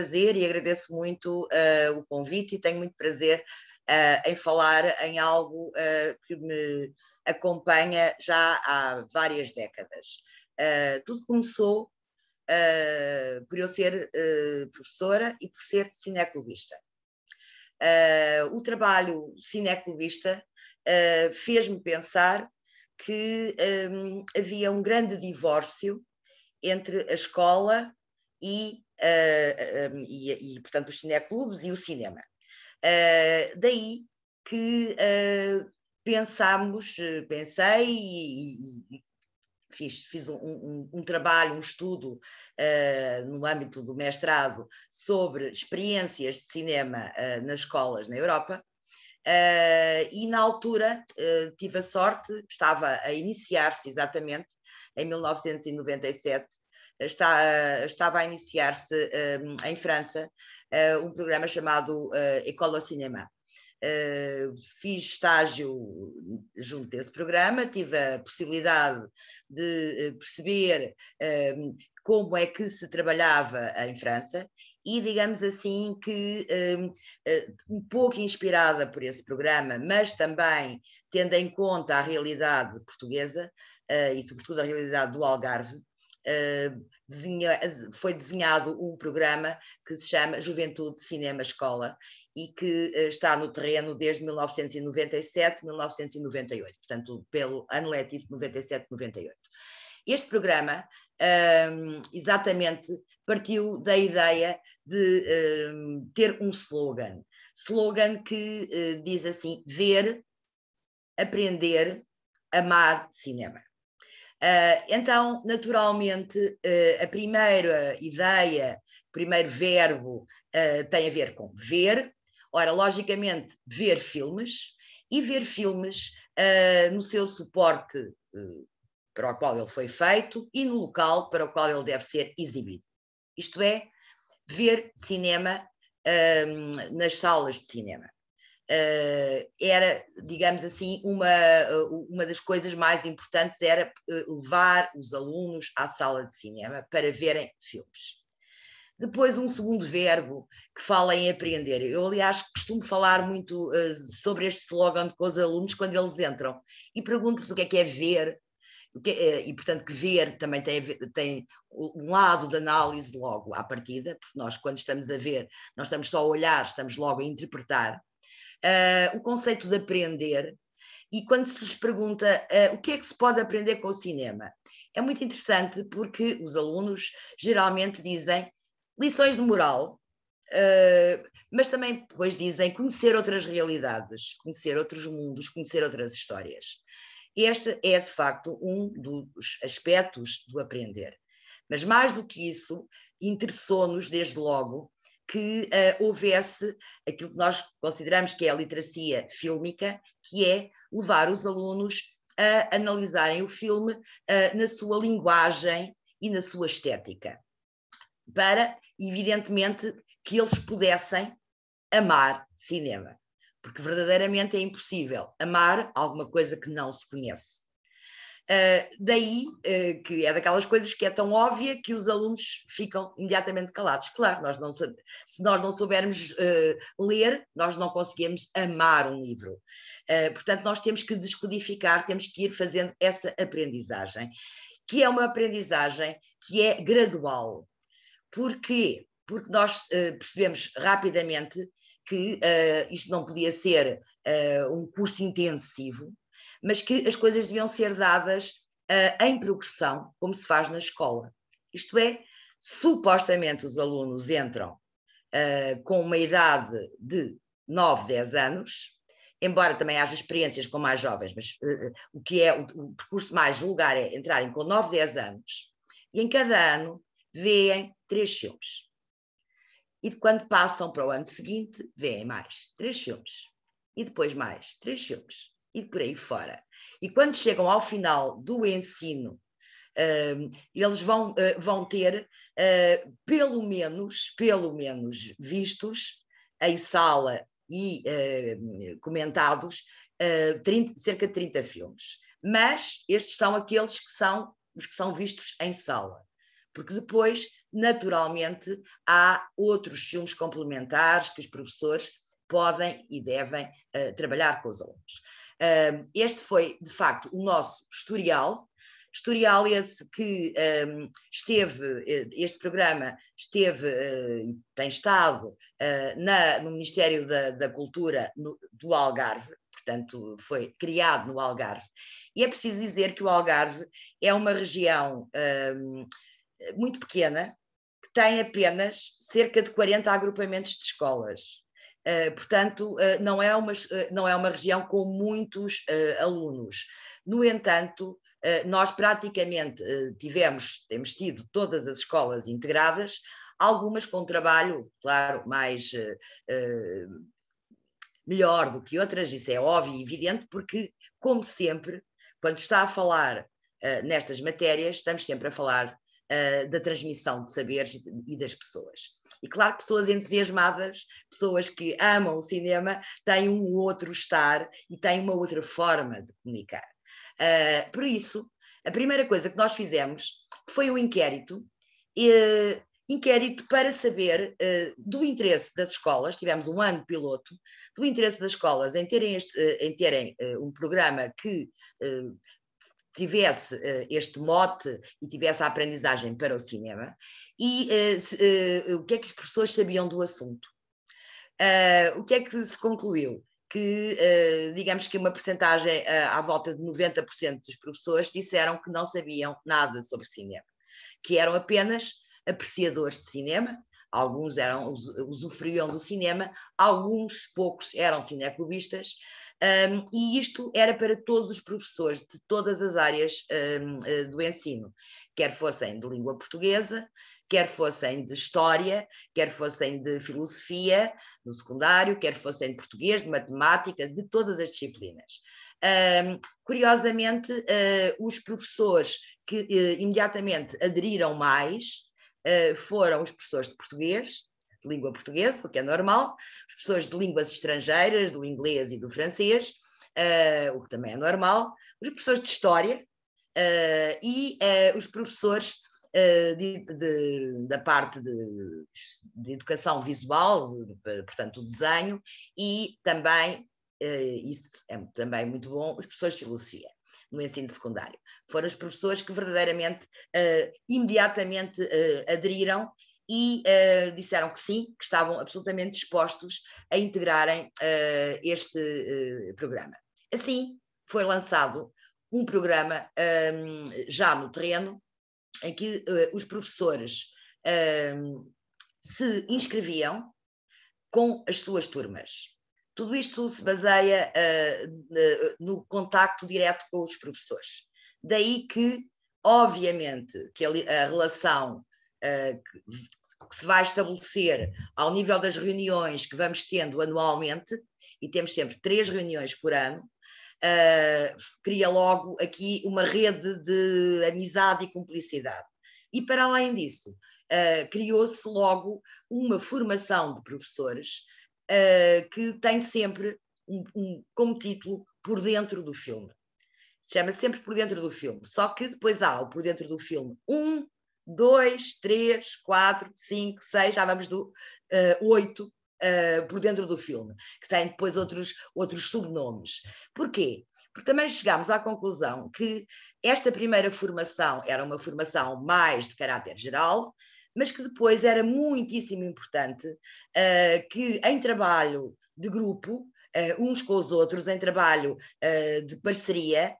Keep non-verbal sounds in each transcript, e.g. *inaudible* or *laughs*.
prazer e agradeço muito uh, o convite e tenho muito prazer uh, em falar em algo eh, que me acompanha já há várias décadas. tudo começou por eu ser professora e por ser cineclubista. o trabalho cineclubista fez-me pensar que um, havia um grande divórcio entre a escola e eh, eh, e, e, portanto, os cineclubes e o cinema. Eh, daí que pensámos, pensei e, e fiz, fiz um, um, um, trabalho, um estudo uh, no âmbito do mestrado sobre experiências de cinema uh, nas escolas na Europa. Uh, e na altura tive a sorte, estava a iniciar-se exatamente em 1997, está, estava a iniciar-se eh, em França eh, um programa chamado eh, École Cinema. Cinéma. fiz estágio junto desse programa, tive a possibilidade de perceber como é que se trabalhava em França e digamos assim que um, pouco inspirada por esse programa, mas também tendo em conta a realidade portuguesa e sobretudo a realidade do Algarve, eh, desenha, foi desenhado o um programa que se chama Juventude Cinema Escola e que eh, está no terreno desde 1997, 1998, portanto, pelo ano letivo de 97-98. Este programa, ehm, exatamente, partiu da ideia de ehm, ter um slogan. Slogan que eh, diz assim: ver, aprender, amar cinema. Ah, então, naturalmente, ah, a primeira ideia, o primeiro verbo ah, tem a ver com ver. Ora, logicamente, ver filmes e ver filmes no seu suporte para o qual ele foi feito e no local para o qual ele deve ser exibido. Isto é, ver cinema nas salas de cinema. Eh, era, digamos assim, uma, eh, uma das coisas mais importantes era eh, levar os alunos à sala de cinema para verem filmes. Depois, um segundo verbo que fala em aprender. Eu, aliás, costumo falar muito sobre este slogan com os alunos quando eles entram e pergunto-lhes o que é que é ver, e portanto que ver também tem, tem um lado de análise logo à partida, porque nós quando estamos a ver, nós estamos só a olhar, estamos logo a interpretar, uh, o conceito de aprender e quando se lhes pergunta uh, o que é que se pode aprender com o cinema. É muito interessante porque os alunos geralmente dizem lições de moral, uh, mas também depois dizem conhecer outras realidades, conhecer outros mundos, conhecer outras histórias. Este é, de facto, um dos aspectos do aprender. Mas mais do que isso, interessou-nos desde logo que uh, houvesse aquilo que nós consideramos que é a literacia fílmica, que é levar os alunos a analisarem o filme uh, na sua linguagem e na sua estética, para, evidentemente, que eles pudessem amar cinema, porque verdadeiramente é impossível amar alguma coisa que não se conhece. Ah, daí uh, que é daquelas coisas que é tão óbvia que os alunos ficam imediatamente calados. Claro, nós não se nós não soubermos uh, ler, nós não conseguimos amar um livro. portanto, nós temos que descodificar, temos que ir fazendo essa aprendizagem, que é uma aprendizagem que é gradual. Porquê? Porque nós percebemos rapidamente que isto não podia ser um curso intensivo, mas que as coisas deviam ser dadas uh, em progressão, como se faz na escola. Isto é, supostamente os alunos entram uh, com uma idade de 9, 10 anos, embora também haja experiências com mais jovens, mas uh, o que é o, o, percurso mais vulgar é entrarem com 9, 10 anos, e em cada ano veem três filmes. E quando passam para o ano seguinte, veem mais três filmes. E depois mais três filmes e por aí fora. E quando chegam ao final do ensino, uh, eles vão, uh, vão ter, uh, pelo menos, pelo menos, vistos em sala e hum, comentados, 30, eh, cerca de 30 filmes. Mas estes são aqueles que são os que são vistos em sala. Porque depois, naturalmente, há outros filmes complementares que os professores podem e devem uh, trabalhar com os alunos. Um, este foi, de facto, o nosso historial. Historial esse que um, esteve, eh, este programa esteve eh, e uh, tem estado uh, na, no Ministério da, da Cultura no, do Algarve, portanto, foi criado no Algarve. E é preciso dizer que o Algarve é uma região um, muito pequena, que tem apenas cerca de 40 agrupamentos de escolas. Eh, portanto, eh, não, é uma, eh, não é uma região com muitos alunos. No entanto, nós praticamente tivemos, temos tido todas as escolas integradas, algumas com trabalho, claro, mais melhor do que outras, isso é óbvio e evidente, porque, como sempre, quando se está a falar nestas matérias, estamos sempre a falar eh, da transmissão de saberes e das pessoas. E claro que pessoas entusiasmadas, pessoas que amam o cinema, têm um outro estar e têm uma outra forma de comunicar. Uh, por isso, a primeira coisa que nós fizemos foi um inquérito, eh, inquérito para saber do interesse das escolas, tivemos um ano piloto, do interesse das escolas em terem, este, em terem um programa que tivesse uh, este mote e tivesse a aprendizagem para o cinema e uh, se, uh, o que é que os professores sabiam do assunto. o que é que se concluiu? Que, digamos que uma percentagem à volta de 90% dos professores disseram que não sabiam nada sobre cinema, que eram apenas apreciadores de cinema alguns eram, usufruíam do cinema, alguns poucos eram cineclubistas, um, e isto era para todos os professores de todas as áreas um, eh, do ensino, quer fossem de língua portuguesa, quer fossem de história, quer fossem de filosofia no secundário, quer fossem de português, de matemática, de todas as disciplinas. Um, curiosamente, uh, os professores que uh, imediatamente aderiram mais eh, foram os professores de português, de língua portuguesa, o que é normal, os professores de línguas estrangeiras, do inglês e do francês, uh, o que também é normal, os professores de história eh, e os professores de, de, da parte de, de, educação visual, portanto, o desenho, e também, isso é também muito bom, os professores de filosofia no ensino secundário. Foram os professores que verdadeiramente, uh, imediatamente uh, aderiram e uh, disseram que sim, que estavam absolutamente dispostos a integrarem este programa. Assim, foi lançado um programa um, já no terreno, em que os professores um, se inscreviam com as suas turmas. Tudo isto se baseia uh, no contacto direto com os professores. Daí que, obviamente, que a, relação eh, que, que se vai estabelecer ao nível das reuniões que vamos tendo anualmente, e temos sempre três reuniões por ano, uh, cria logo aqui uma rede de amizade e cumplicidade. E para além disso, uh, criou-se logo uma formação de professores uh, que tem sempre um, um, como título Por Dentro do Filme. Se chama -se sempre Por Dentro do Filme. Só que depois há o Por Dentro do Filme 1, 2, 3, 4, 5, 6, já vamos do uh, 8, Uh, por dentro do filme, que tem depois outros, outros subnomes. Porquê? Porque também chegámos à conclusão que esta primeira formação era uma formação mais de caráter geral, mas que depois era muitíssimo importante uh, que em trabalho de grupo, uh, uns com os outros, em trabalho uh, de parceria,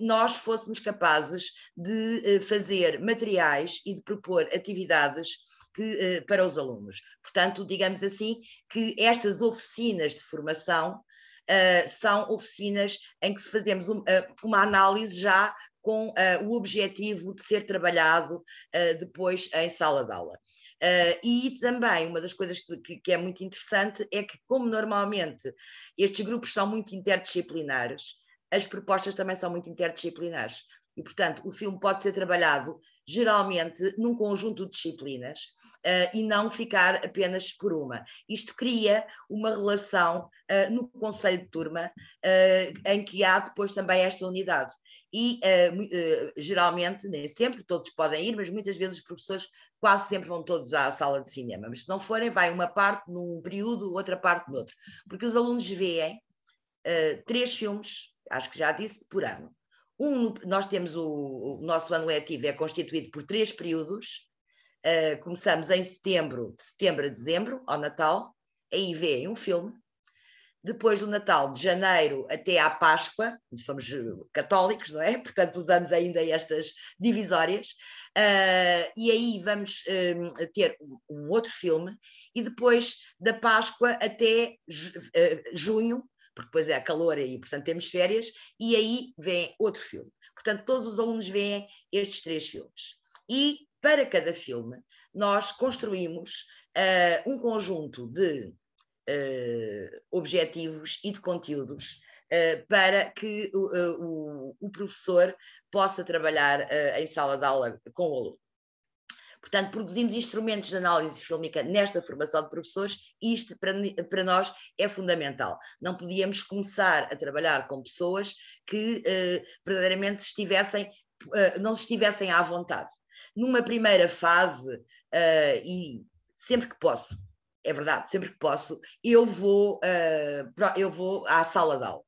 nós fôssemos capazes de fazer materiais e de propor atividades que, para os alunos. Portanto, digamos assim, que estas oficinas de formação Uh, são oficinas em que fazemos um, uh, uma análise já com uh, o objetivo de ser trabalhado uh, depois em sala de aula. Uh, e também uma das coisas que, que, é muito interessante é que, como normalmente estes grupos são muito interdisciplinares, as propostas também são muito interdisciplinares. E, portanto, o filme pode ser trabalhado geralmente num conjunto de disciplinas uh, e não ficar apenas por uma. Isto cria uma relação uh, no conselho de turma uh, em que há depois também esta unidade. E geralmente, nem sempre, todos podem ir, mas muitas vezes os professores quase sempre vão todos à sala de cinema, mas se não forem, vai uma parte num período, outra parte no outro, porque os alunos veem três filmes, acho que já disse, por ano. Um, nós temos o, o, nosso ano letivo é constituído por três períodos. Uh, começamos em setembro, de setembro a dezembro, ao Natal, aí vêem um filme. Depois do Natal, de janeiro até à Páscoa, somos católicos, não é? *laughs* Portanto, usamos ainda estas divisórias. Uh, e aí vamos uh, ter um, outro filme. E depois da Páscoa até ju ah, junho, porque depois é calor aí, portanto temos férias, e aí vem outro filme. Portanto, todos os alunos veem estes três filmes. E para cada filme, nós construímos uh, um conjunto de uh, objetivos e de conteúdos uh, para que o, o, o, professor possa trabalhar em sala de aula com o aluno. Portanto, produzimos instrumentos de análise fílmica nesta formação de professores e isto para, para nós é fundamental. Não podíamos começar a trabalhar com pessoas que eh, verdadeiramente estivessem, eh, não estivessem à vontade. Numa primeira fase, eh, e sempre que posso, é verdade, sempre que posso, eu vou, eu vou à sala de aula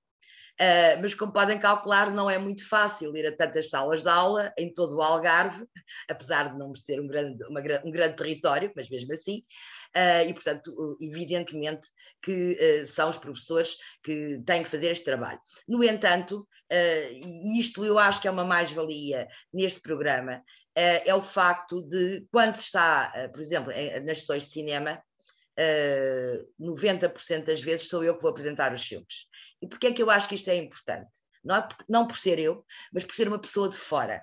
Uh, mas como podem calcular, não é muito fácil ir a tantas salas de aula em todo o Algarve, *laughs* apesar de não ser um grande, uma, um grande território, mas mesmo assim. Uh, e, portanto, evidentemente que uh, são os professores que têm que fazer este trabalho. No entanto, isto eu acho que é uma mais-valia neste programa, é o facto de, quando se está, por exemplo, em, nas sessões de cinema, Uh, 90% das vezes sou eu que vou apresentar os filmes. E porquê é que eu acho que isto é importante? Não, é por, não por ser eu, mas por ser uma pessoa de fora.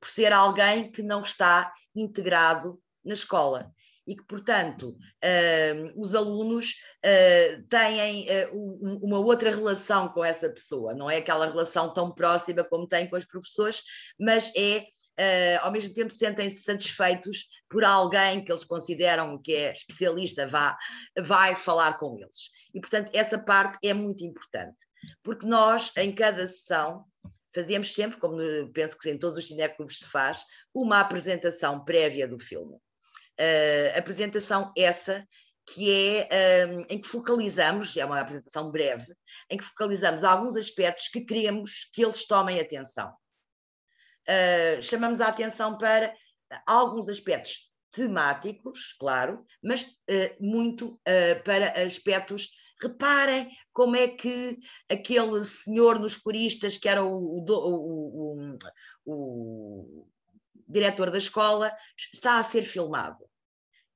Por ser alguém que não está integrado na escola e que, portanto, uh, os alunos uh, têm uh, uma outra relação com essa pessoa, não é aquela relação tão próxima como têm com os professores, mas é. ao mesmo tempo sentem-se satisfeitos por alguém que eles consideram que é especialista, vá, vai falar com eles. E, portanto, essa parte é muito importante, porque nós, em cada sessão, fazemos sempre, como penso que em todos os cineclubes se faz, uma apresentação prévia do filme. Uh, apresentação essa que é um, ah, em que focalizamos, é uma apresentação breve, em que focalizamos alguns aspectos que queremos que eles tomem atenção. Uh, chamamos a atenção para alguns aspectos temáticos, claro, mas uh, muito uh, para aspectos Reparem como é que aquele senhor nos coristas, que era o, o, o, o diretor da escola, está a ser filmado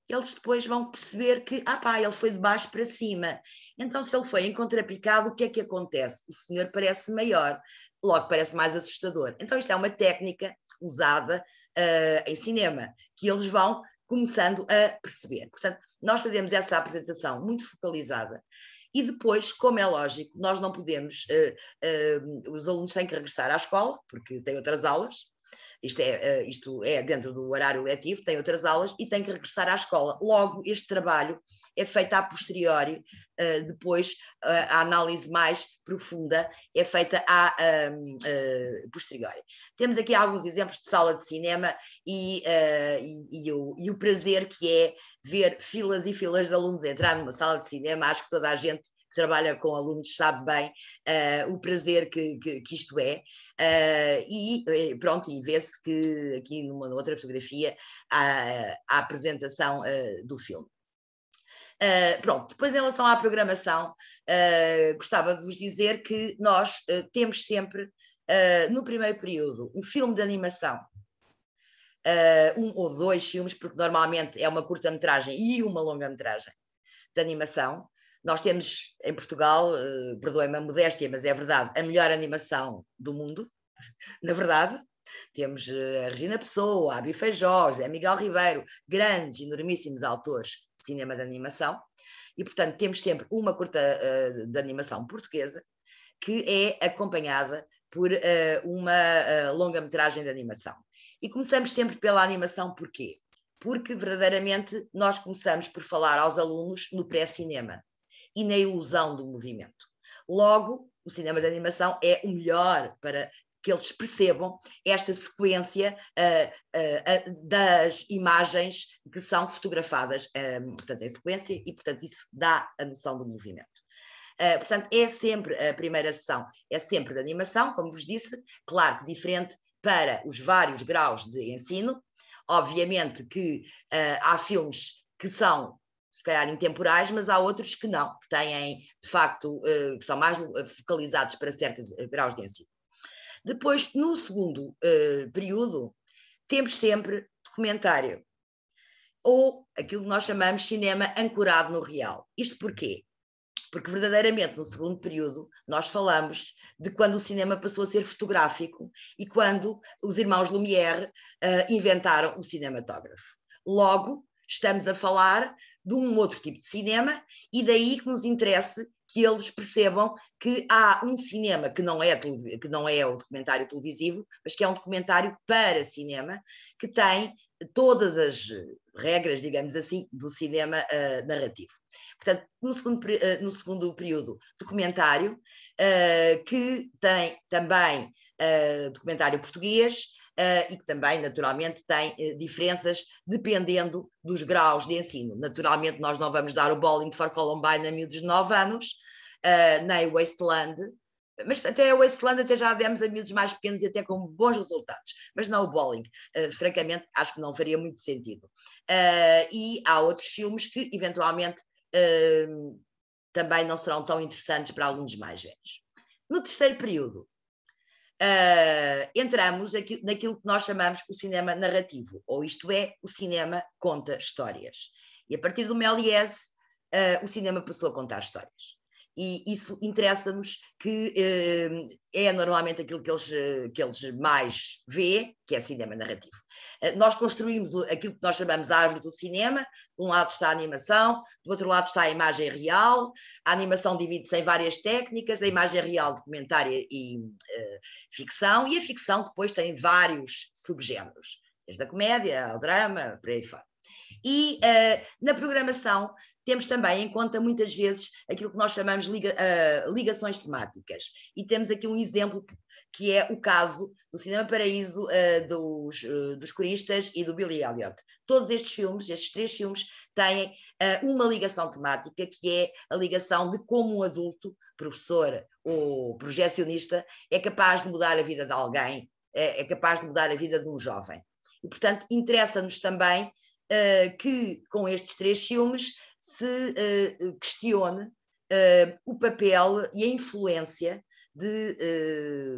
eles depois vão perceber que, ah pá, ele foi de baixo para cima. Então, se ele foi em contrapicado, o que é que acontece? O senhor parece maior, logo parece mais assustador. Então, isto é uma técnica usada uh, em cinema, que eles vão começando a perceber. Portanto, nós fazemos essa apresentação muito focalizada e depois, como é lógico, nós não podemos, uh, uh, os alunos têm que regressar à escola, porque têm outras aulas, isto é, eh, isto é dentro do horário letivo, tem outras aulas e tem que regressar à escola. Logo, este trabalho é feito a posteriori, eh, depois eh, a análise mais profunda é feita a, ehm, posteriori. Temos aqui alguns exemplos de sala de cinema e, e, e, o, e o prazer que é ver filas e filas de alunos entrar numa sala de cinema, acho que toda a gente trabalha com alunos sabe bem uh, o prazer que, que, que isto é. Uh, e eh, pronto, e vê-se que aqui numa outra fotografia há a apresentação uh, do filme. Uh, pronto, depois em relação à programação, gostava de vos dizer que nós temos sempre, no primeiro período, um filme de animação Uh, um ou dois filmes, porque normalmente é uma curta-metragem e uma longa-metragem de animação. Nós temos em Portugal, uh, perdoem-me a modéstia, mas é verdade, a melhor animação do mundo, *laughs* na verdade. Temos eh, a Regina Pessoa, a Abi Feijó, José Miguel Ribeiro, grandes, enormíssimos autores de cinema de animação. E, portanto, temos sempre uma curta uh, de animação portuguesa que é acompanhada por uh, uma uh, longa-metragem de animação. E começamos sempre pela animação, porquê? Porque verdadeiramente nós começamos por falar aos alunos no pré-cinema e na ilusão do movimento. Logo, o cinema de animação é o melhor para que eles percebam esta sequência uh, uh, uh, das imagens que são fotografadas, portanto, em é sequência, e, portanto, isso dá a noção do movimento. portanto, é sempre a primeira sessão, é sempre de animação, como vos disse, claro que diferente para os vários graus de ensino. Obviamente que há filmes que são se calhar intemporais, mas há outros que não, que têm, de facto, eh, que são mais eh, focalizados para certos graus de ensino. Depois, no segundo eh, período, temos sempre documentário, ou aquilo que nós chamamos cinema ancorado no real. Isto porquê? Porque verdadeiramente no segundo período nós falamos de quando o cinema passou a ser fotográfico e quando os irmãos Lumière uh, inventaram o cinematógrafo. Logo, estamos a falar de um outro tipo de cinema e daí que nos interesse que eles percebam que há um cinema que não é que não é um documentário televisivo, mas que é um documentário para cinema que tem todas as regras, digamos assim, do cinema uh, narrativo. Portanto, no segundo, uh, no segundo período, documentário, uh, que tem também documentário português, uh, e que também, naturalmente, tem uh, diferenças dependendo dos graus de ensino. Naturalmente, nós não vamos dar o Bowling for Columbine a miúdos de 9 anos, uh, nem o Wasteland, mas até o Wasteland até já demos a miúdos mais pequenos e até com bons resultados, mas não o bowling. Uh, francamente, acho que não faria muito sentido. Uh, e há outros filmes que, eventualmente, uh, também não serão tão interessantes para alunos mais velhos. No terceiro período, uh, entramos aqui, naquilo que nós chamamos o cinema narrativo, ou isto é, o cinema conta histórias. E a partir do Melies, uh, ah, o cinema passou a contar histórias e isso interessa-nos, que eh, é normalmente aquilo que eles, eh, que eles mais vê, que é cinema narrativo. Eh, nós construímos aquilo que nós chamamos de árvore do cinema, de um lado está a animação, do outro lado está a imagem real, a animação divide-se em várias técnicas, a imagem real, documentária e uh, ficção, e a ficção depois tem vários subgéneros, desde a comédia ao drama, para aí fora. E uh, na programação temos também em conta, muitas vezes, aquilo que nós chamamos liga, uh, ligações temáticas. E temos aqui um exemplo que, é o caso do Cinema Paraíso, uh, dos, uh, dos Coristas e do Billy Elliot. Todos estes filmes, estes três filmes, têm uma ligação temática, que é a ligação de como um adulto, professor ou projecionista, é capaz de mudar a vida de alguém, é, é capaz de mudar a vida de um jovem. E, portanto, interessa-nos também uh, que, com estes três filmes, se uh, questione uh, o papel e a influência de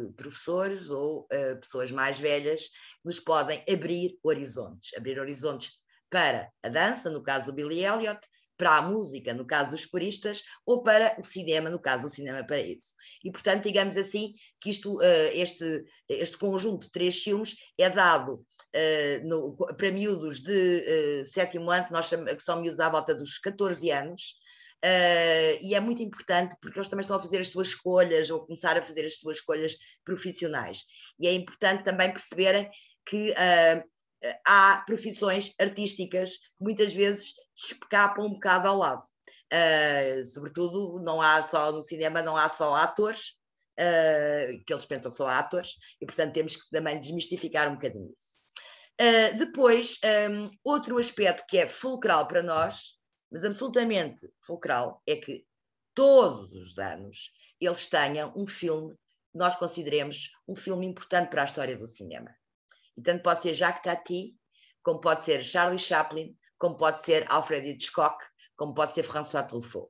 uh, professores ou pessoas mais velhas que nos podem abrir horizontes abrir horizontes para a dança, no caso do Billy Elliot, para a música, no caso dos coristas, ou para o cinema, no caso do cinema para isso. E, portanto, digamos assim, que isto, este, este conjunto de três filmes é dado uh, no, para miúdos de uh, sétimo ano, que, nós chamamos, que são miúdos à volta dos 14 anos, Uh, e é muito importante porque eles também estão a fazer as suas escolhas ou começar a fazer as suas escolhas profissionais. E é importante também perceberem que uh, há profissões artísticas que muitas vezes escapam um bocado ao lado. Uh, sobretudo, não há só no cinema, não há só atores, que eles pensam que são atores, e portanto temos que também desmistificar um bocadinho isso. Ah, depois, um, outro aspecto que é fulcral para nós, mas absolutamente fulcral, é que todos os anos eles tenham um filme nós consideremos um filme importante para a história do cinema. E tanto pode ser Jacques Tati, como pode ser Charlie Chaplin, como pode ser Alfred Hitchcock, como pode ser François Truffaut.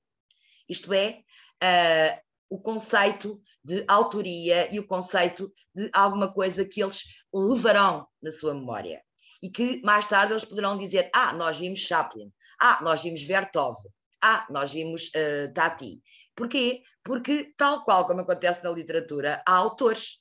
Isto é, uh, o conceito de autoria e o conceito de alguma coisa que eles levarão na sua memória. E que mais tarde eles poderão dizer: Ah, nós vimos Chaplin, ah, nós vimos Vertov, ah, nós vimos uh, Tati. Porquê? Porque, tal qual como acontece na literatura, há autores.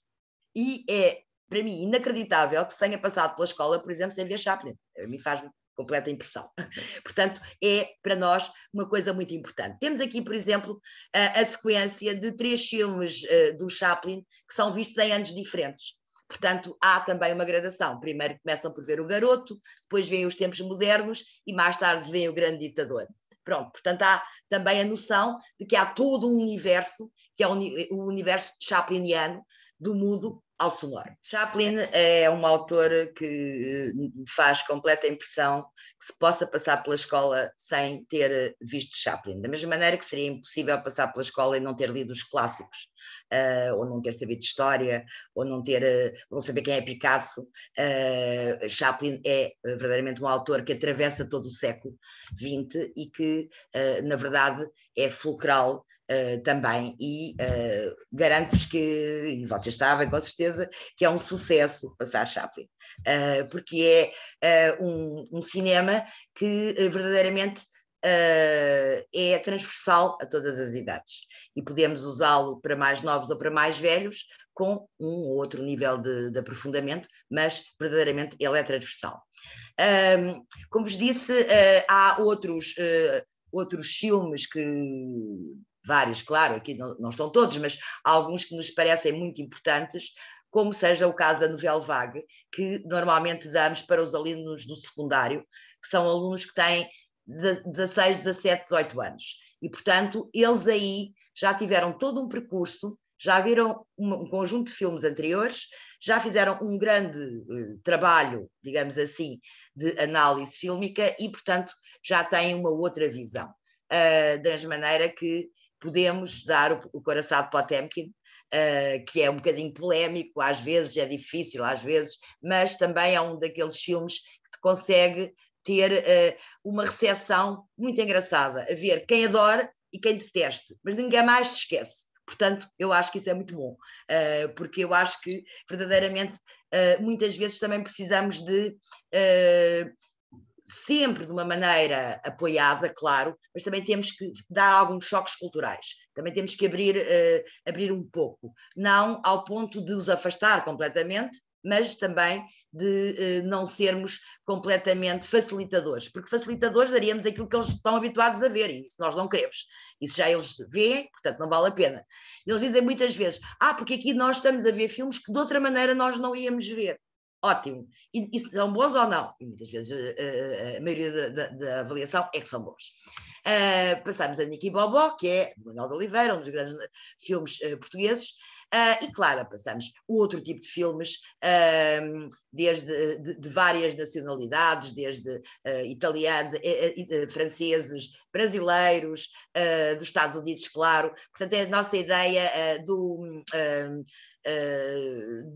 E é, para mim, inacreditável que se tenha passado pela escola, por exemplo, sem ver Chaplin. A mim faz completa impressão. *laughs* Portanto, é para nós uma coisa muito importante. Temos aqui, por exemplo, a, eh, a sequência de três filmes uh, do Chaplin que são vistos em anos diferentes. Portanto, há também uma gradação. Primeiro começam por ver o garoto, depois vêm os tempos modernos e mais tarde vem o grande ditador. Pronto, portanto, há também a noção de que há todo um universo, que é o universo chapliniano, do mudo ao sonoro. Chaplin é um autor que eh, faz completa impressão que se possa passar pela escola sem ter eh, visto Chaplin, da mesma maneira que seria impossível passar pela escola e não ter lido os clássicos, uh, ou não ter sabido história, ou não ter, uh, não saber quem é Picasso. Uh, Chaplin é verdadeiramente um autor que atravessa todo o século XX e que, na verdade, é fulcral uh, também. E uh, garanto-vos que, e vocês sabem com certeza, que é um sucesso passar Chaplin, uh, eh, porque é um, um, cinema que verdadeiramente é transversal a todas as idades. E podemos usá-lo para mais novos ou para mais velhos, com um ou outro nível de, de aprofundamento, mas verdadeiramente ele é transversal. Um, como vos disse, uh, há outros, uh, outros filmes que vários, claro, aqui não, não estão todos, mas alguns que nos parecem muito importantes, como seja o caso da Nouvelle Vague, que normalmente damos para os alunos do secundário, que são alunos que têm 16, 17, 18 anos. E, portanto, eles aí já tiveram todo um percurso, já viram um conjunto de filmes anteriores, já fizeram um grande uh, trabalho, digamos assim, de análise fílmica e, portanto, já têm uma outra visão. Uh, da maneira que podemos dar o, o coraçado para uh, que é um bocadinho polémico, às vezes é difícil, às vezes, mas também é um daqueles filmes que te consegue ter uh, uma recepção muito engraçada, a ver quem adora e quem deteste, mas ninguém mais se esquece. Portanto, eu acho que isso é muito bom, uh, porque eu acho que verdadeiramente uh, muitas vezes também precisamos de uh, sempre de uma maneira apoiada, claro, mas também temos que dar alguns choques culturais, também temos que abrir, uh, abrir um pouco, não ao ponto de os afastar completamente, mas também de uh, não sermos completamente facilitadores, porque facilitadores daríamos aquilo que eles estão habituados a ver, e isso nós não queremos. Isso já eles veem, portanto não vale a pena. Eles dizem muitas vezes: ah, porque aqui nós estamos a ver filmes que de outra maneira nós não íamos ver ótimo. E, e se são bons ou não? E muitas vezes uh, a maioria da, da, da, avaliação é que são bons. Uh, passamos a Niki Bobó, que é Manuel de Oliveira, um dos grandes filmes uh, portugueses. e claro, passamos o outro tipo de filmes, desde de, de, várias nacionalidades, desde italianos, franceses, brasileiros, dos Estados Unidos, claro. Portanto, é a nossa ideia do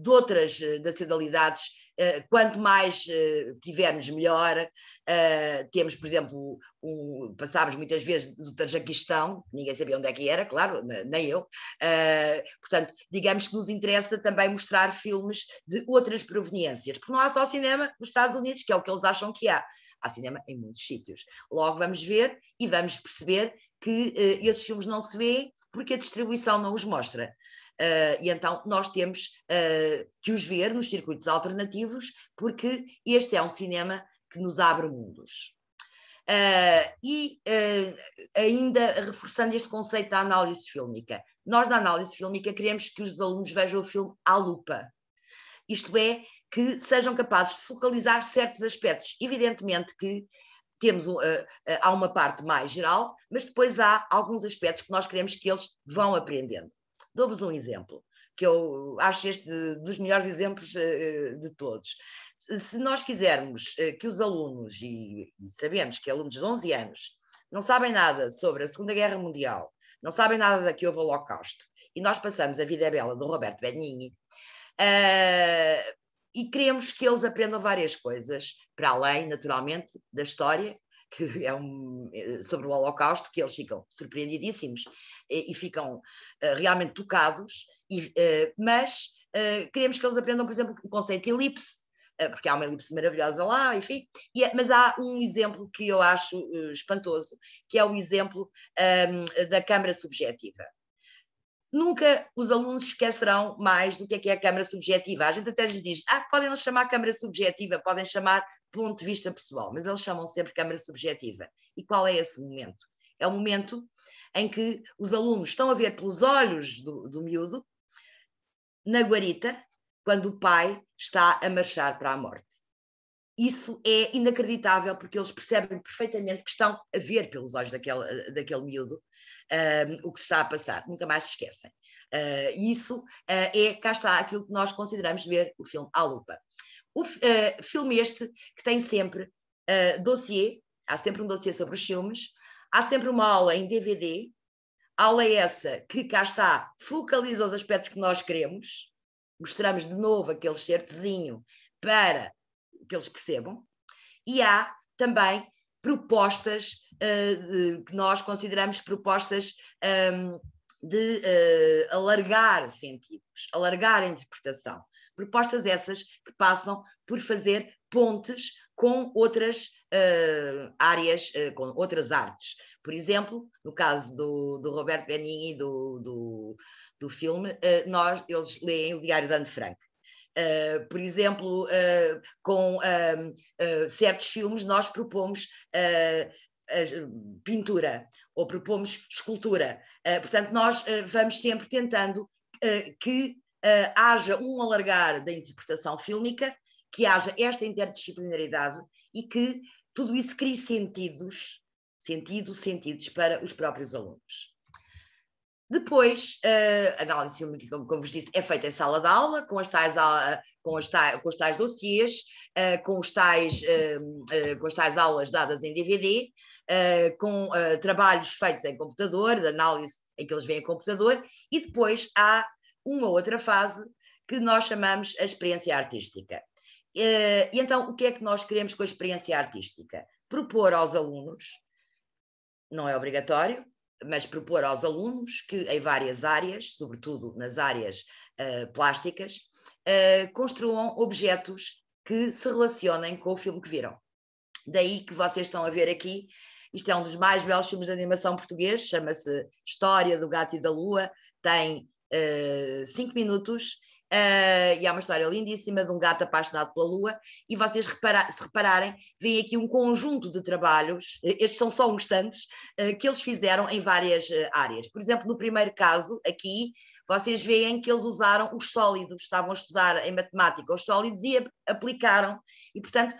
de outras nacionalidades, eh, eh, quanto mais eh, tivermos melhor. Temos, por exemplo, o, passámos muitas vezes do Tajiquistão, ninguém sabia onde é que era, claro, nem eu. Portanto, digamos que nos interessa também mostrar filmes de outras proveniências, porque não há só cinema nos Estados Unidos, que é o que eles acham que há. Há cinema em muitos sítios. Logo vamos ver e vamos perceber que esses filmes não se vêem porque a distribuição não os mostra. Ah, e então nós temos ah, que os ver nos circuitos alternativos, porque este é um cinema que nos abre mundos. Uh, e uh, ainda reforçando este conceito da análise fílmica, nós na análise fílmica queremos que os alunos vejam o filme à lupa, isto é, que sejam capazes de focalizar certos aspectos. Evidentemente que temos uh, há uma parte mais geral, mas depois há alguns aspectos que nós queremos que eles vão aprendendo. Dou-vos um exemplo, que eu acho este dos melhores exemplos eh, eh, de todos. Se nós quisermos eh, que os alunos, e, sabemos que alunos de 11 anos não sabem nada sobre a Segunda Guerra Mundial, não sabem nada da que houve o Holocausto, e nós passamos a Vida é Bela do Roberto Benigni, uh, e queremos que eles aprendam várias coisas, para além, naturalmente, da história, que é um, sobre o Holocausto, que eles ficam surpreendidíssimos, e, ficam eh, realmente tocados, e, eh, mas eh, queremos que eles aprendam, por exemplo, o conceito de elipse, porque há uma elipse maravilhosa lá, enfim, e, é, mas há um exemplo que eu acho espantoso, que é o exemplo um, ehm, da câmara subjetiva. Nunca os alunos esquecerão mais do que é que é a câmara subjetiva. A gente até lhes diz, ah, podem não chamar câmara subjetiva, podem chamar ponto de vista pessoal, mas eles chamam sempre câmara subjetiva. E qual é esse momento? é o momento em que os alunos estão a ver pelos olhos do, do miúdo, na guarita, quando o pai está a marchar para a morte. Isso é inacreditável, porque eles percebem perfeitamente que estão a ver pelos olhos daquele, daquele miúdo ah, o que se está a passar, nunca mais se esquecem. Uh, isso uh, é, cá está, aquilo que nós consideramos ver o filme à lupa. O uh, filme este que tem sempre uh, dossiê, há sempre um dossiê sobre os filmes, Há sempre uma aula em DVD, aula é essa que cá está, focaliza os aspectos que nós queremos, mostramos de novo aquele certezinho para que eles percebam, e há também propostas uh, de, que nós consideramos propostas um, ehm, de uh, alargar sentidos, alargar a interpretação. Propostas essas que passam por fazer pontes com outras uh, áreas, uh, com outras artes. Por exemplo, no caso do, do Roberto Benigni do, do, do filme, uh, nós, eles leem o Diário de Anne Frank. Uh, por exemplo, uh, com uh, certos filmes, nós propomos pintura ou propomos escultura. portanto, nós vamos sempre tentando que haja um alargar da interpretação fílmica que haja esta interdisciplinaridade e que tudo isso crie sentidos, sentido, sentidos para os próprios alunos. Depois, eh, a análise como vos disse, é feita em sala de aula, com as tais, com as tais, com os tais dossiês, eh, com, os tais, eh, com as tais aulas dadas em DVD, com trabalhos feitos em computador, de análise em que eles veem em computador, e depois há uma outra fase que nós chamamos a experiência artística. Eh, e então, o que é que nós queremos com a experiência artística? Propor aos alunos, não é obrigatório, mas propor aos alunos que, em várias áreas, sobretudo nas áreas uh, plásticas, uh, construam objetos que se relacionem com o filme que viram. Daí que vocês estão a ver aqui, isto é um dos mais belos filmes de animação português, chama-se História do Gato e da Lua, tem 5 uh, minutos Uh, e há uma história lindíssima de um gato apaixonado pela lua, e vocês repara se repararem, vem aqui um conjunto de trabalhos, estes são só uns tantos, uh, que eles fizeram em várias uh, áreas. Por exemplo, no primeiro caso, aqui, vocês veem que eles usaram os sólidos, estavam a estudar em matemática os sólidos e aplicaram. E, portanto,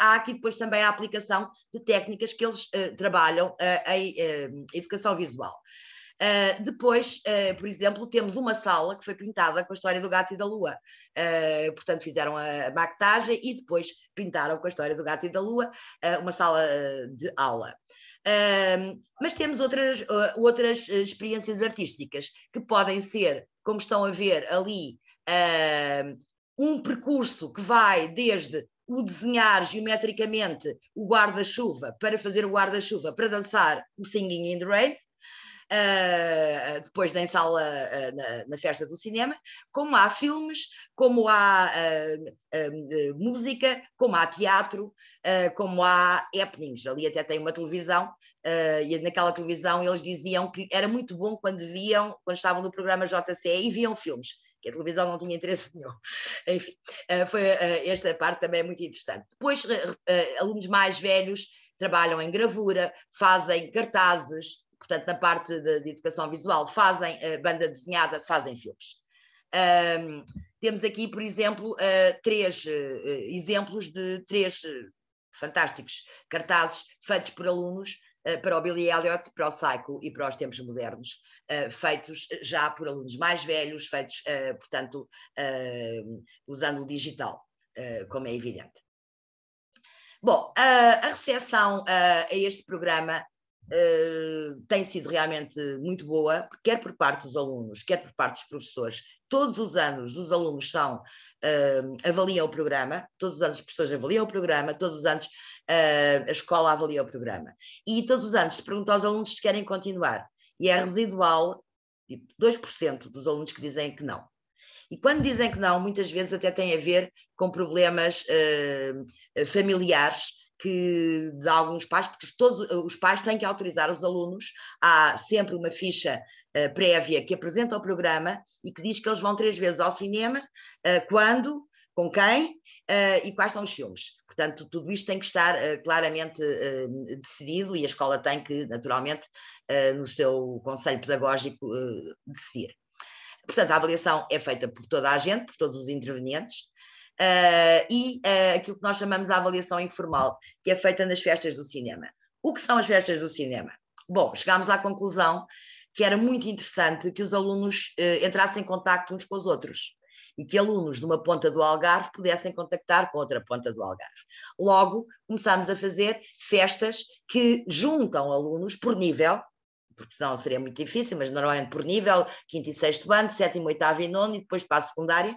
há aqui depois também a aplicação de técnicas que eles trabalham em educação visual. Uh, depois, uh, por exemplo, temos uma sala que foi pintada com a história do gato e da lua. Uh, portanto, fizeram a maquetagem e depois pintaram com a história do gato e da lua uma sala de aula. mas temos outras, outras experiências artísticas que podem ser, como estão a ver ali, um percurso que vai desde o desenhar geometricamente o guarda-chuva para fazer o guarda-chuva para dançar o Singing in the Rain, uh, depois em sala uh, eh, na, na, festa do cinema, como há filmes, como há uh, música, como há teatro, como há happenings. Ali até tem uma televisão, e naquela televisão eles diziam que era muito bom quando viam, quando estavam no programa JCE e viam filmes que a televisão não tinha interesse *laughs* nenhum. Enfim, foi, esta parte também é muito interessante. Depois, alunos mais velhos trabalham em gravura, fazem cartazes, portanto, na parte de, de educação visual, fazem uh, banda desenhada, fazem filmes. Um, temos aqui, por exemplo, uh, três eh, exemplos de três fantásticos cartazes feitos por alunos para o Billy Elliot, para o Psycho e para os tempos modernos, feitos já por alunos mais velhos, feitos, portanto, usando o digital, como é evidente. Bom, a recepção a este programa tem sido realmente muito boa, quer por parte dos alunos, quer por parte dos professores. Todos os anos os alunos são, uh, avaliam o programa, todos os anos os professores avaliam o programa, todos os anos uh, a escola avalia o programa. E todos os anos se pergunta aos alunos se querem continuar. E é residual, tipo 2% dos alunos que dizem que não. E quando dizem que não, muitas vezes até tem a ver com problemas uh, familiares que de alguns pais, porque todos eh, os pais têm que autorizar os alunos, há sempre uma ficha uh, prévia que apresenta o programa e que diz que eles vão três vezes ao cinema, uh, quando, com quem uh, e quais são os filmes. Portanto, tudo isto tem que estar claramente decidido e a escola tem que, naturalmente, no seu conselho pedagógico, decidir. Portanto, a avaliação é feita por toda a gente, por todos os intervenientes, uh, e uh, aquilo que nós chamamos de avaliação informal, que é feita nas festas do cinema. O que são as festas do cinema? Bom, chegámos à conclusão que era muito interessante que os alunos uh, entrassem em contacto uns com os outros e que alunos de uma ponta do Algarve pudessem contactar com outra ponta do Algarve. Logo, começámos a fazer festas que juntam alunos por nível, porque senão seria muito difícil, mas normalmente por nível, quinto e sexto ano, sétimo, oitavo e nono, e depois para a secundária,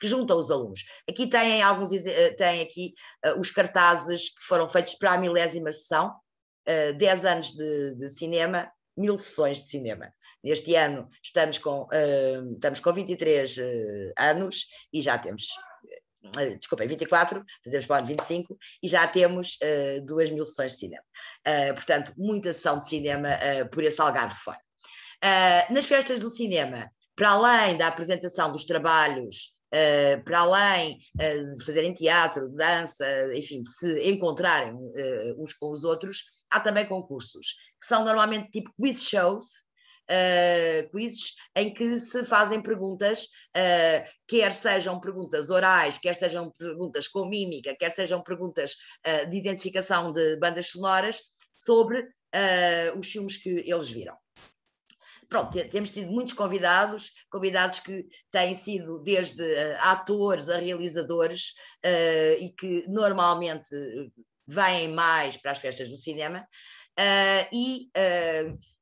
que juntam os alunos. Aqui têm alguns eh, têm aqui uh, os cartazes que foram feitos para a milésima sessão, uh, eh, 10 anos de, de cinema, mil sessões de cinema. Neste ano estamos com, uh, estamos com 23 uh, anos e já temos, desculpem, 24, fazemos para o ano 25 e já temos uh, 2 mil sessões de cinema. portanto, muita sessão de cinema por esse algarve fora. nas festas do cinema, para além da apresentação dos trabalhos uh, para além uh, de fazerem teatro, dança, enfim, de se encontrarem uh, uns com os outros, há também concursos, que são normalmente tipo quiz shows, Uh, quizzes em que se fazem perguntas, uh, quer sejam perguntas orais, quer sejam perguntas com mímica, quer sejam perguntas uh, de identificação de bandas sonoras sobre os filmes que eles viram pronto, temos tido muitos convidados, convidados que têm sido desde uh, atores a realizadores uh, e que normalmente vêm mais para as festas do cinema. Uh, e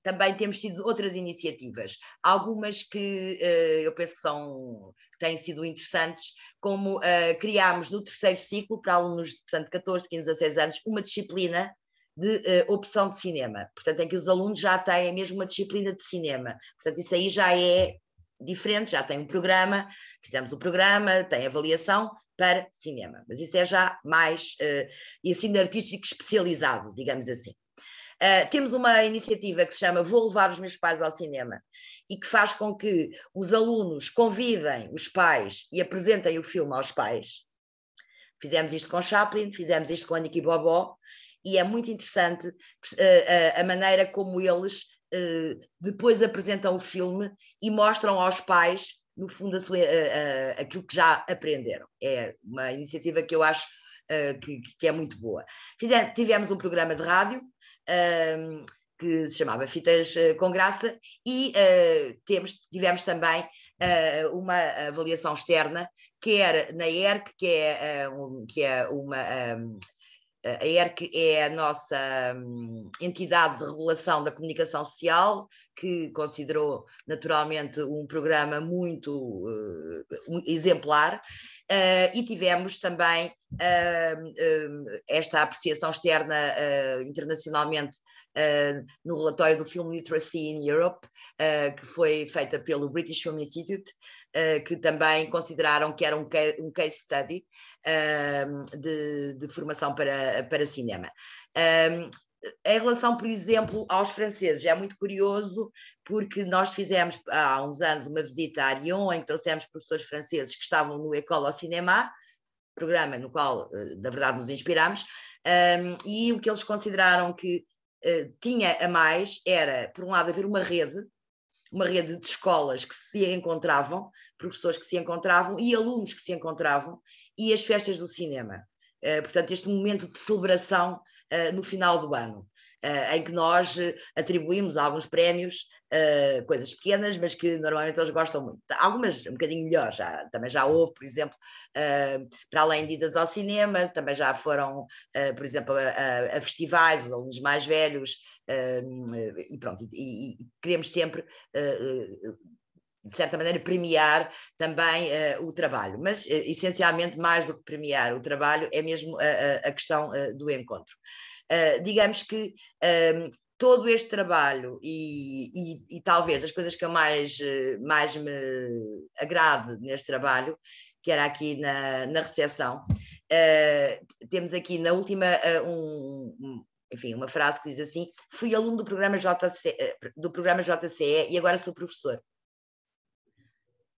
também temos tido outras iniciativas, algumas que eu penso que são têm sido interessantes, como criámos no terceiro ciclo para alunos de portanto, 14, 15, 16 anos uma disciplina de uh, opção de cinema, portanto, é que os alunos já têm mesmo uma disciplina de cinema, portanto, isso aí já é diferente, já tem um programa, fizemos o um programa, tem avaliação para cinema, mas isso é já mais uh, e assim artístico especializado, digamos assim. Uh, temos uma iniciativa que se chama Vou Levar os Meus Pais ao Cinema e que faz com que os alunos convidem os pais e apresentem o filme aos pais. Fizemos isto com Chaplin, fizemos isto com Aniki Bobó e é muito interessante eh, eh, a maneira como eles eh, depois apresentam o filme e mostram aos pais, no fundo, a sua, aquilo que já aprenderam. É uma iniciativa que eu acho que, que, é muito boa. tivemos um programa de rádio ehm, que se chamava Fitas com Graça e uh, temos, tivemos também uh, uma avaliação externa, quer na ERC, que é, uh, um, que é uma ehm, a ERC é a nossa hum, entidade de regulação da comunicação social, que considerou naturalmente um programa muito uh, exemplar Uh, e tivemos também uh, esta apreciação externa uh, internacionalmente no relatório do Film Literacy in Europe, que foi feita pelo British Film Institute, que também consideraram que era um, ca um case study de, de, formação para, para cinema em relação, por exemplo, aos franceses, é muito curioso porque nós fizemos há uns anos uma visita a Arion, em que trouxemos professores franceses que estavam no École ao Cinema, programa no qual, eh, na verdade, nos inspirámos, um, e o que eles consideraram que uh, tinha a mais era, por um lado, haver uma rede, uma rede de escolas que se encontravam, professores que se encontravam e alunos que se encontravam, e as festas do cinema. Uh, portanto, este momento de celebração eh, no final do ano, eh, em que nós eh, atribuímos alguns prémios Uh, coisas pequenas, mas que normalmente eles gostam muito. Algumas um bocadinho melhor, já, também já houve, por exemplo, uh, para além de idas ao cinema, também já foram, uh, por exemplo, a, a, festivais, os alunos mais velhos, e pronto, e, e queremos sempre de certa maneira, premiar também uh, o trabalho. Mas, uh, essencialmente, mais do que premiar o trabalho, é mesmo a, a questão uh, do encontro. digamos que um, ehm, todo este trabalho e, e, e, talvez as coisas que eu mais, mais me agrade neste trabalho, que era aqui na, na recepção, temos aqui na última um, um enfim, uma frase que diz assim: fui aluno do programa, JC, do programa JCE e agora sou professor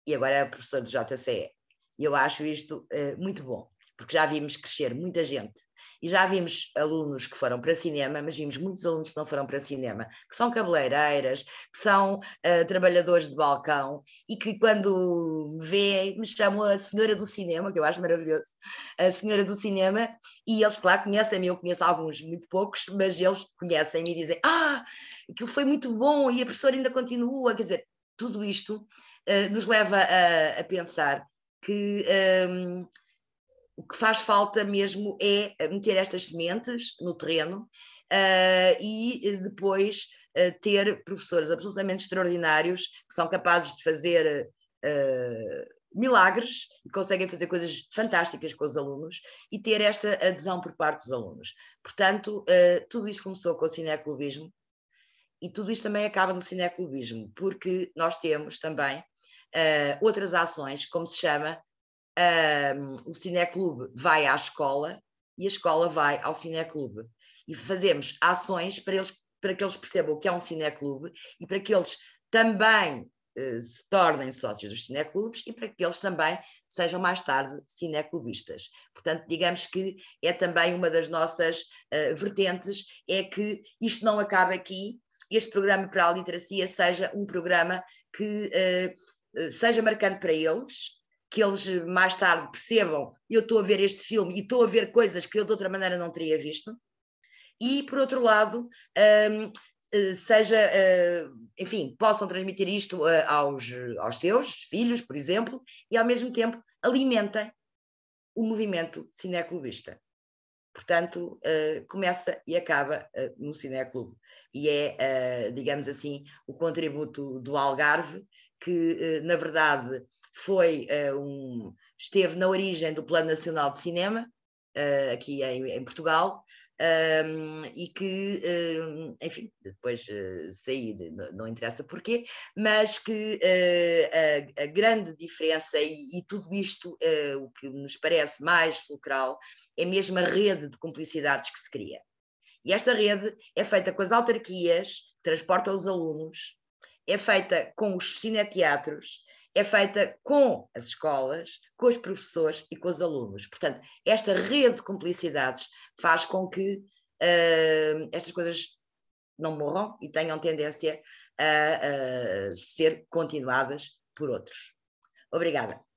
e agora é professor do JCE. E eu acho isto uh, muito bom, porque já vimos crescer muita gente e já vimos alunos que foram para cinema, mas vimos muitos alunos que não foram para cinema, que são cabeleireiras, que são uh, trabalhadores de balcão e que quando me veem me chamam a senhora do cinema, que eu acho maravilhoso, a senhora do cinema, e eles, claro, conhecem-me, eu conheço alguns, muito poucos, mas eles conhecem-me e dizem: Ah, aquilo foi muito bom e a professora ainda continua, quer dizer, tudo isto eh, nos leva a, a pensar que um, ehm, o que faz falta mesmo é meter estas sementes no terreno uh, e depois uh, ter professores absolutamente extraordinários que são capazes de fazer milagres e conseguem fazer coisas fantásticas com os alunos e ter esta adesão por parte dos alunos. Portanto, uh, tudo isto começou com o cineclubismo e tudo isto também acaba no cineclubismo, porque nós temos também uh, outras ações, como se chama, uh, o Cineclube vai à escola e a escola vai ao Cineclube. E fazemos ações para, eles, para que eles percebam o que é um Cineclube e para que eles também uh, se tornem sócios dos cineclubes e para que eles também sejam mais tarde cineclubistas. Portanto, digamos que é também uma das nossas uh, vertentes, é que isto não acaba aqui, este programa para a literacia seja um programa que uh, eh, seja marcante para eles, que eles mais tarde percebam, eu estou a ver este filme e estou a ver coisas que eu de outra maneira não teria visto, e por outro lado, um, eh, seja, uh, enfim, possam transmitir isto uh, aos, aos seus filhos, por exemplo, e ao mesmo tempo alimentem o movimento cineclubista. Portanto, uh, começa e acaba no Cineclube. E é, digamos assim, o contributo do Algarve que eh, na verdade foi eh, um, esteve na origem do Plano Nacional de Cinema, eh, aqui em, em Portugal, um, ehm, e que, um, enfim, depois uh, saí, não, não, interessa porquê, mas que uh, a, a, grande diferença e, e tudo isto, uh, o que nos parece mais fulcral, é mesmo a rede de cumplicidades que se cria. E esta rede é feita com as autarquias, que transportam os alunos, é feita com os cineteatros, é feita com as escolas, com os professores e com os alunos. Portanto, esta rede de cumplicidades faz com que uh, estas coisas não morram e tenham tendência a, a ser continuadas por outros. Obrigada.